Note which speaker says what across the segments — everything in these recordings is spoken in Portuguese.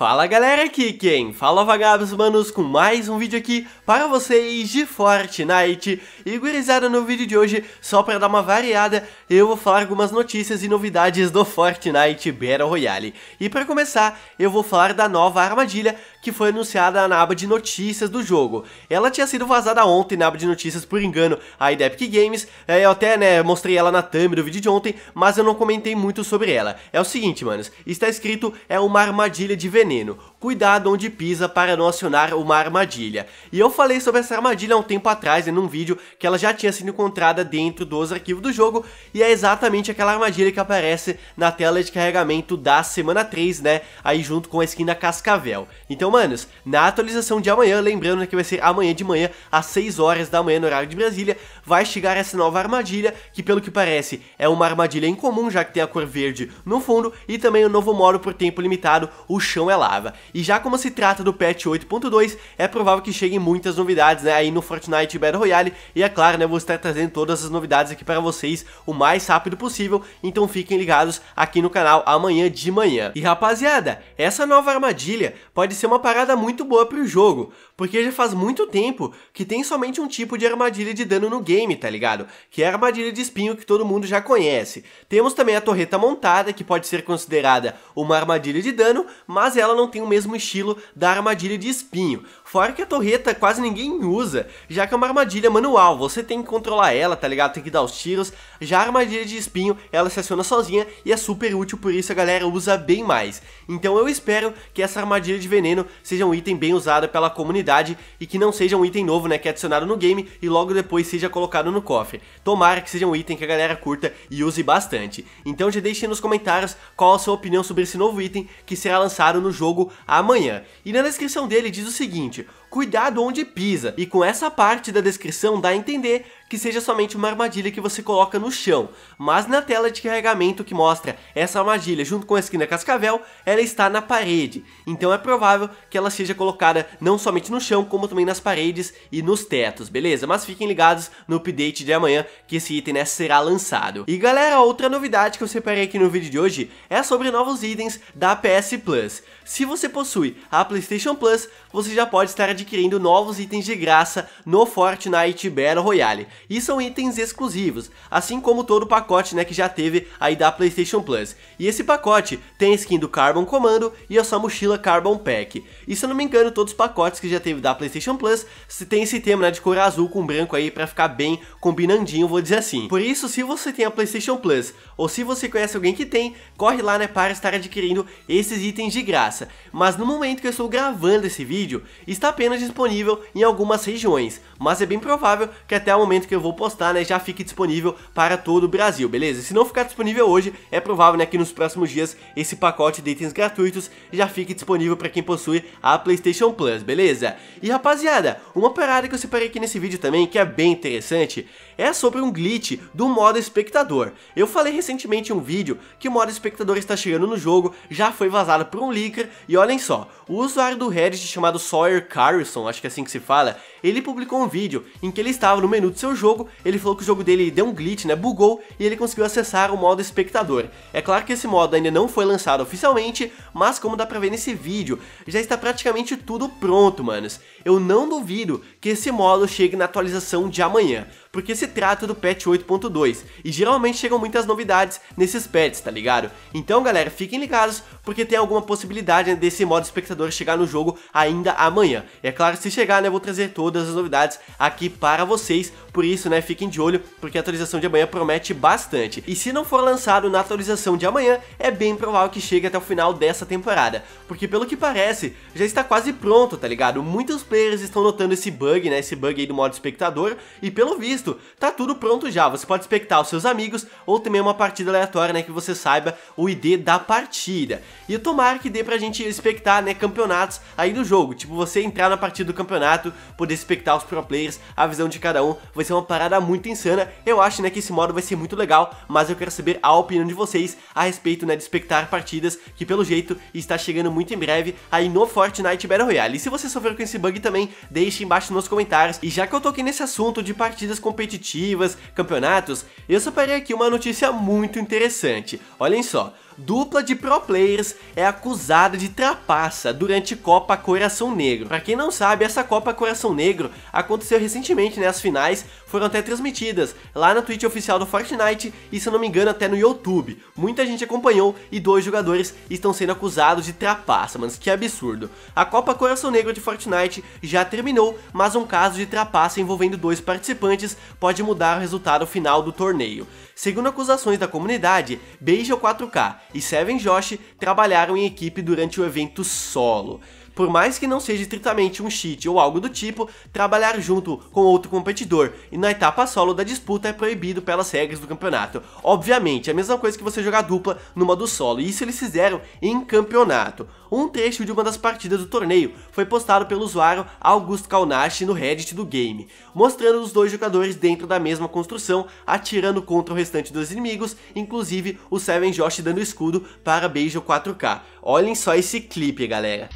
Speaker 1: Fala galera aqui quem? Fala vagabos manos com mais um vídeo aqui para vocês de Fortnite E gurizada no vídeo de hoje, só para dar uma variada, eu vou falar algumas notícias e novidades do Fortnite Battle Royale E para começar, eu vou falar da nova armadilha que foi anunciada na aba de notícias do jogo Ela tinha sido vazada ontem na aba de notícias por engano aí da Epic Games é, Eu até né, mostrei ela na thumb do vídeo de ontem, mas eu não comentei muito sobre ela É o seguinte manos, está escrito é uma armadilha de veneno veneno cuidado onde pisa para não acionar uma armadilha. E eu falei sobre essa armadilha há um tempo atrás em um vídeo que ela já tinha sido encontrada dentro dos arquivos do jogo e é exatamente aquela armadilha que aparece na tela de carregamento da semana 3, né, aí junto com a skin da Cascavel. Então, manos, na atualização de amanhã, lembrando que vai ser amanhã de manhã, às 6 horas da manhã no horário de Brasília, vai chegar essa nova armadilha, que pelo que parece é uma armadilha incomum, já que tem a cor verde no fundo, e também o um novo modo por tempo limitado, o chão é lava. E já como se trata do patch 8.2, é provável que cheguem muitas novidades né, aí no Fortnite Battle Royale. E é claro, né, vou estar trazendo todas as novidades aqui para vocês o mais rápido possível. Então fiquem ligados aqui no canal amanhã de manhã. E rapaziada, essa nova armadilha pode ser uma parada muito boa para o jogo, porque já faz muito tempo que tem somente um tipo de armadilha de dano no game, tá ligado? Que é a armadilha de espinho que todo mundo já conhece. Temos também a torreta montada, que pode ser considerada uma armadilha de dano, mas ela não tem o mesmo mesmo estilo da armadilha de espinho. Fora que a torreta quase ninguém usa, já que é uma armadilha manual, você tem que controlar ela, tá ligado? Tem que dar os tiros. Já a armadilha de espinho, ela se aciona sozinha e é super útil, por isso a galera usa bem mais. Então eu espero que essa armadilha de veneno seja um item bem usado pela comunidade e que não seja um item novo, né, que é adicionado no game e logo depois seja colocado no cofre. Tomara que seja um item que a galera curta e use bastante. Então já deixe nos comentários qual a sua opinião sobre esse novo item que será lançado no jogo amanhã. E na descrição dele diz o seguinte, you. cuidado onde pisa. E com essa parte da descrição dá a entender que seja somente uma armadilha que você coloca no chão, mas na tela de carregamento que mostra essa armadilha junto com a esquina cascavel, ela está na parede, então é provável que ela seja colocada não somente no chão, como também nas paredes e nos tetos, beleza? Mas fiquem ligados no update de amanhã que esse item né, será lançado. E galera, outra novidade que eu separei aqui no vídeo de hoje é sobre novos itens da PS Plus. Se você possui a PlayStation Plus, você já pode estar adquirindo novos itens de graça no Fortnite Battle Royale. E são itens exclusivos, assim como todo o pacote né, que já teve aí da PlayStation Plus. E esse pacote tem a skin do Carbon Commando e a sua mochila Carbon Pack. E se eu não me engano, todos os pacotes que já teve da PlayStation Plus tem esse tema né, de cor azul com branco aí para ficar bem combinandinho, vou dizer assim. Por isso, se você tem a PlayStation Plus ou se você conhece alguém que tem, corre lá né, para estar adquirindo esses itens de graça. Mas no momento que eu estou gravando esse vídeo, está apenas disponível em algumas regiões, mas é bem provável que até o momento que eu vou postar, né, já fique disponível para todo o Brasil, beleza? Se não ficar disponível hoje, é provável, né, que nos próximos dias esse pacote de itens gratuitos já fique disponível para quem possui a PlayStation Plus, beleza? E rapaziada, uma parada que eu separei aqui nesse vídeo também, que é bem interessante, é sobre um glitch do modo espectador. Eu falei recentemente em um vídeo que o modo espectador está chegando no jogo, já foi vazado por um leaker, e olhem só, o usuário do Reddit chamado Sawyer Carr Harrison, acho que é assim que se fala, ele publicou um vídeo em que ele estava no menu do seu jogo, ele falou que o jogo dele deu um glitch, né, bugou, e ele conseguiu acessar o modo espectador. É claro que esse modo ainda não foi lançado oficialmente, mas como dá pra ver nesse vídeo, já está praticamente tudo pronto, manos. Eu não duvido que esse modo chegue na atualização de amanhã, porque se trata do patch 8.2, e geralmente chegam muitas novidades nesses patches, tá ligado? Então galera, fiquem ligados, porque tem alguma possibilidade né, desse modo espectador chegar no jogo ainda amanhã. E é claro, se chegar, né, eu vou trazer todos todas as novidades aqui para vocês. Por isso, né, fiquem de olho, porque a atualização de amanhã promete bastante. E se não for lançado na atualização de amanhã, é bem provável que chegue até o final dessa temporada. Porque pelo que parece, já está quase pronto, tá ligado? Muitos players estão notando esse bug, né, esse bug aí do modo espectador, e pelo visto, tá tudo pronto já. Você pode espectar os seus amigos, ou também uma partida aleatória, né, que você saiba o ID da partida. E tomara que dê pra gente expectar, né, campeonatos aí do jogo. Tipo, você entrar na partida do campeonato, poder respeitar os pro players, a visão de cada um, vai ser uma parada muito insana. Eu acho, né, que esse modo vai ser muito legal, mas eu quero saber a opinião de vocês a respeito, né, de espectar partidas, que pelo jeito está chegando muito em breve aí no Fortnite Battle Royale. E se você sofreu com esse bug também, deixe embaixo nos comentários. E já que eu toquei nesse assunto de partidas competitivas, campeonatos, eu separei aqui uma notícia muito interessante. Olhem só, dupla de pro players é acusada de trapaça durante Copa Coração Negro. Para quem não sabe, essa Copa Coração Negro aconteceu recentemente, né? As finais foram até transmitidas lá na Twitch oficial do Fortnite e, se eu não me engano, até no YouTube. Muita gente acompanhou e dois jogadores estão sendo acusados de trapaça, mano. Que absurdo. A Copa Coração Negro de Fortnite já terminou, mas um caso de trapaça envolvendo dois participantes pode mudar o resultado final do torneio. Segundo acusações da comunidade, Beijo 4K e Seven Josh trabalharam em equipe durante o evento solo por mais que não seja estritamente um cheat ou algo do tipo, trabalhar junto com outro competidor, e na etapa solo da disputa é proibido pelas regras do campeonato. Obviamente, é a mesma coisa que você jogar dupla no modo solo, e isso eles fizeram em campeonato. Um trecho de uma das partidas do torneio foi postado pelo usuário August Kalnash no Reddit do game, mostrando os dois jogadores dentro da mesma construção, atirando contra o restante dos inimigos, inclusive o Seven Josh dando escudo para Beijo 4K. Olhem só esse clipe, galera.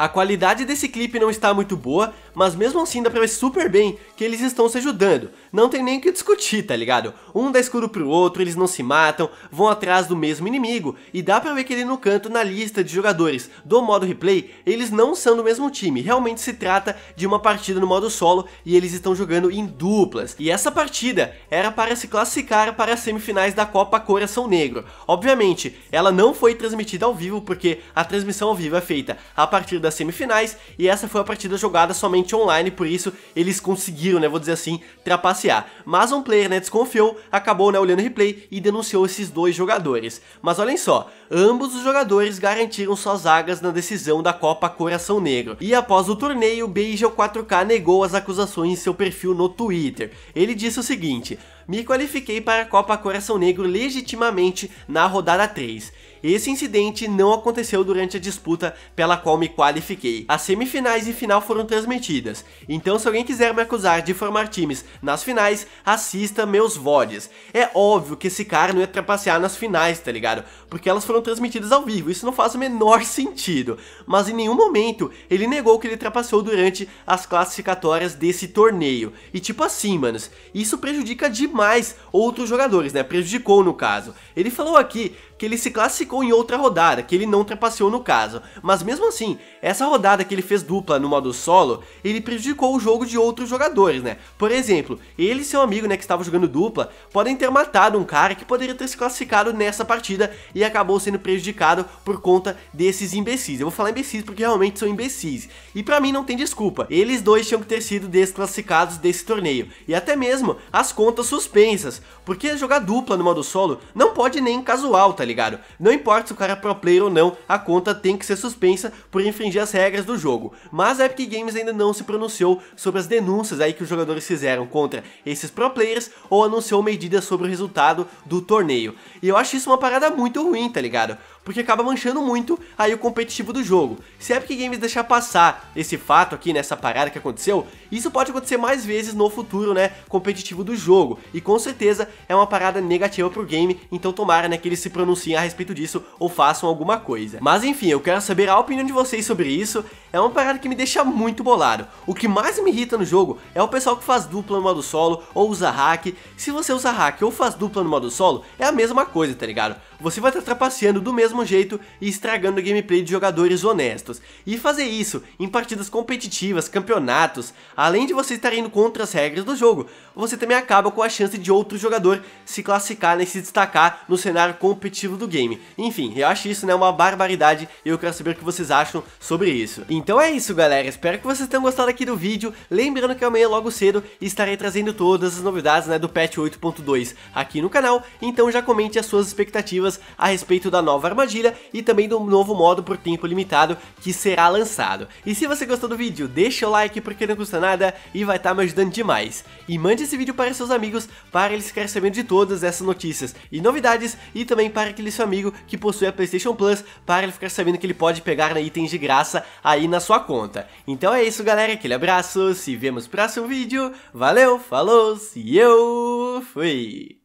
Speaker 1: A qualidade desse clipe não está muito boa, mas mesmo assim dá pra ver super bem que eles estão se ajudando. Não tem nem o que discutir, tá ligado? Um dá escudo pro outro, eles não se matam, vão atrás do mesmo inimigo, e dá pra ver que ele no canto na lista de jogadores do modo replay, eles não são do mesmo time, realmente se trata de uma partida no modo solo e eles estão jogando em duplas. E essa partida era para se classificar para as semifinais da Copa Coração Negro. Obviamente, ela não foi transmitida ao vivo porque a transmissão ao vivo é feita a partir das semifinais e essa foi a partida jogada somente totalmente online, por isso eles conseguiram, né, vou dizer assim, trapacear. Mas um player, né, desconfiou, acabou, né, olhando o replay e denunciou esses dois jogadores. Mas olhem só, ambos os jogadores garantiram suas vagas na decisão da Copa Coração Negro. E após o torneio, beijo 4 k negou as acusações em seu perfil no Twitter. Ele disse o seguinte: "Me qualifiquei para a Copa Coração Negro legitimamente na rodada 3 esse incidente não aconteceu durante a disputa pela qual me qualifiquei. As semifinais e final foram transmitidas, então se alguém quiser me acusar de formar times nas finais, assista meus VODs. É óbvio que esse cara não ia trapacear nas finais, tá ligado? Porque elas foram transmitidas ao vivo, isso não faz o menor sentido. Mas em nenhum momento ele negou que ele trapaceou durante as classificatórias desse torneio. E tipo assim, manos, isso prejudica demais outros jogadores, né? Prejudicou no caso. Ele falou aqui que ele se classificou em outra rodada, que ele não trapaceou no caso. Mas mesmo assim, essa rodada que ele fez dupla no modo solo, ele prejudicou o jogo de outros jogadores, né? Por exemplo, ele e seu amigo, né, que estava jogando dupla, podem ter matado um cara que poderia ter se classificado nessa partida e acabou sendo prejudicado por conta desses imbecis. Eu vou falar imbecis porque realmente são imbecis. E para mim não tem desculpa. Eles dois tinham que ter sido desclassificados desse torneio. E até mesmo as contas suspensas, porque jogar dupla no modo solo não pode nem casual, tá ligado? Não importa se o cara é pro player ou não, a conta tem que ser suspensa por infringir as regras do jogo. Mas a Epic Games ainda não se pronunciou sobre as denúncias aí que os jogadores fizeram contra esses pro players ou anunciou medidas sobre o resultado do torneio. E eu acho isso uma parada muito ruim, tá ligado? porque acaba manchando muito aí o competitivo do jogo. Se a é Epic Games deixar passar esse fato aqui, nessa parada que aconteceu, isso pode acontecer mais vezes no futuro, né, competitivo do jogo, e com certeza é uma parada negativa pro game, então tomara, né, que eles se pronunciem a respeito disso ou façam alguma coisa. Mas enfim, eu quero saber a opinião de vocês sobre isso, é uma parada que me deixa muito bolado. O que mais me irrita no jogo é o pessoal que faz dupla no modo solo ou usa hack. Se você usa hack ou faz dupla no modo solo, é a mesma coisa, tá ligado? você vai estar trapaceando do mesmo jeito e estragando o gameplay de jogadores honestos. E fazer isso em partidas competitivas, campeonatos, além de você estar indo contra as regras do jogo, você também acaba com a chance de outro jogador se classificar e se destacar no cenário competitivo do game. Enfim, eu acho isso né, uma barbaridade e eu quero saber o que vocês acham sobre isso. Então é isso galera, espero que vocês tenham gostado aqui do vídeo, lembrando que amanhã logo cedo estarei trazendo todas as novidades né, do patch 8.2 aqui no canal, então já comente as suas expectativas expectativas a respeito da nova armadilha e também do novo modo por tempo limitado que será lançado. E se você gostou do vídeo, deixa o like porque não custa nada e vai estar tá me ajudando demais. E mande esse vídeo para seus amigos para eles ficarem sabendo de todas essas notícias e novidades e também para aquele seu amigo que possui a Playstation Plus para ele ficar sabendo que ele pode pegar né, itens de graça aí na sua conta. Então é isso galera, aquele abraço, se vemos no próximo vídeo, valeu, falou e eu fui!